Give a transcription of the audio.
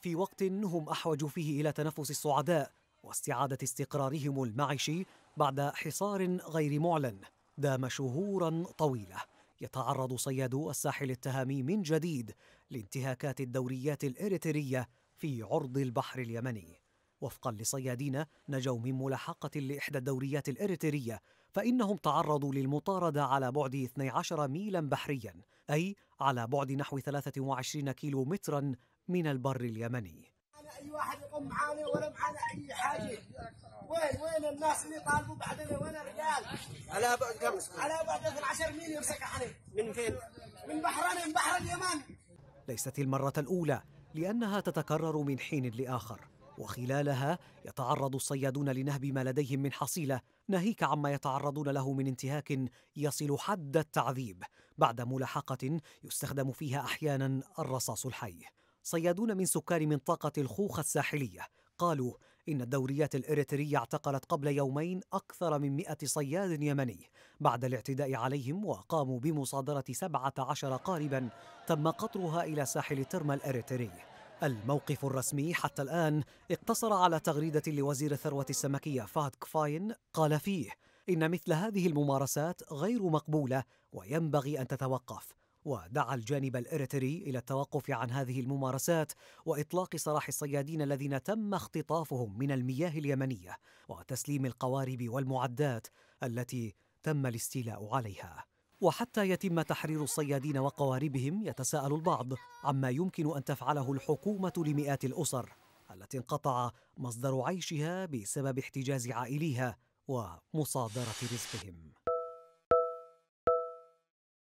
في وقت هم احوج فيه الى تنفس الصعداء واستعاده استقرارهم المعيشي بعد حصار غير معلن دام شهورا طويله يتعرض صيادو الساحل التهامي من جديد لانتهاكات الدوريات الاريتريه في عرض البحر اليمني وفقا لصيادين نجوا من ملاحقة لإحدى الدوريات الإريترية فإنهم تعرضوا للمطاردة على بعد 12 ميلا بحريا أي على بعد نحو 23 كيلو مترا من البر اليمني اي واحد يقوم معانا ولا معانا اي حاجه وين وين الناس اللي طالبوا بعدنا وين الرجال على بعد كم على بعد 12 ميل يمسك عليه من فين من من بحر اليمن ليست المره الاولى لانها تتكرر من حين لاخر وخلالها يتعرض الصيادون لنهب ما لديهم من حصيله ناهيك عما يتعرضون له من انتهاك يصل حد التعذيب بعد ملاحقه يستخدم فيها احيانا الرصاص الحي صيادون من سكان منطقة الخوخة الساحلية قالوا إن الدوريات الإريترية اعتقلت قبل يومين أكثر من 100 صياد يمني بعد الاعتداء عليهم وقاموا بمصادرة 17 قاربا تم قطرها إلى ساحل ترما الإريتري الموقف الرسمي حتى الآن اقتصر على تغريدة لوزير الثروة السمكية فهد كفاين قال فيه إن مثل هذه الممارسات غير مقبولة وينبغي أن تتوقف ودعا الجانب الإريتري إلى التوقف عن هذه الممارسات وإطلاق سراح الصيادين الذين تم اختطافهم من المياه اليمنية وتسليم القوارب والمعدات التي تم الاستيلاء عليها وحتى يتم تحرير الصيادين وقواربهم يتساءل البعض عما يمكن أن تفعله الحكومة لمئات الأسر التي انقطع مصدر عيشها بسبب احتجاز عائليها ومصادرة رزقهم